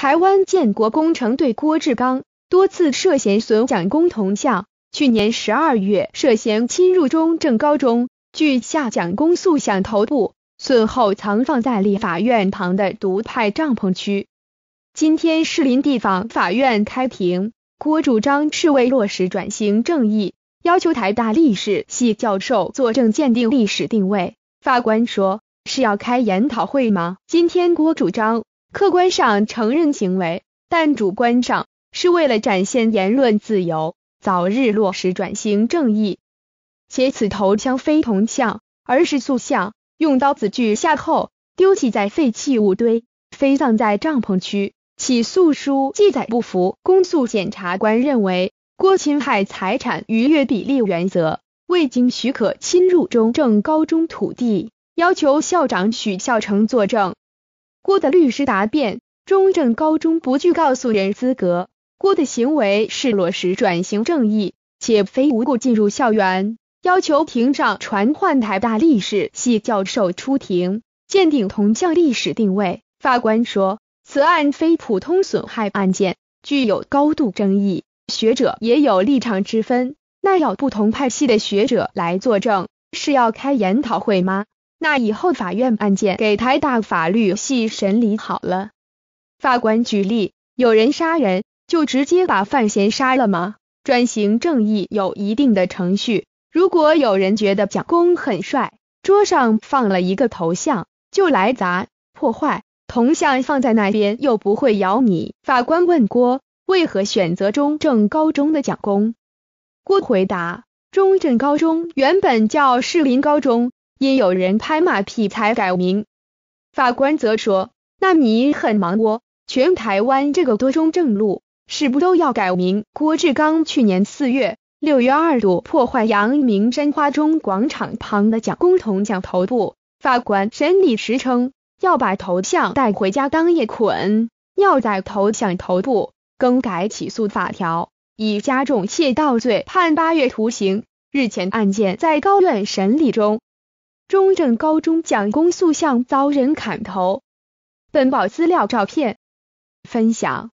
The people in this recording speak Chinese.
台湾建国工程队郭志刚多次涉嫌损蒋公铜像，去年十二月涉嫌侵入中正高中，据下蒋公塑像头部损后藏放在立法院旁的独派帐篷区。今天士林地方法院开庭，郭主张是为落实转型正义，要求台大历史系教授作证鉴定历史定位。法官说是要开研讨会吗？今天郭主张。客观上承认行为，但主观上是为了展现言论自由，早日落实转型正义。且此头枪非铜像，而是塑像，用刀子锯下后丢弃在废弃物堆，飞葬在帐篷区。起诉书记载不符，公诉检察官认为郭侵害财产逾越比例原则，未经许可侵入中正高中土地，要求校长许孝成作证。郭的律师答辩：中正高中不具告诉人资格，郭的行为是落实转型正义，且非无故进入校园。要求庭上传唤台大历史系教授出庭鉴定同向历史定位。法官说，此案非普通损害案件，具有高度争议，学者也有立场之分，那要不同派系的学者来作证，是要开研讨会吗？那以后法院案件给台大法律系审理好了。法官举例，有人杀人，就直接把范闲杀了吗？专行正义有一定的程序。如果有人觉得蒋公很帅，桌上放了一个头像，就来砸破坏。铜像放在那边又不会咬你。法官问郭，为何选择中正高中的蒋公？郭回答，中正高中原本叫士林高中。因有人拍马屁才改名，法官则说：“那你很忙哦，全台湾这个多中正路，是不都要改名？”郭志刚去年四月、六月二度破坏阳明山花中广场旁的蒋公铜像头部，法官审理时称要把头像带回家当夜捆，要在头像头部更改起诉法条，以加重窃盗罪判八月徒刑。日前案件在高院审理中。中正高中蒋公塑像遭人砍头，本报资料照片。分享。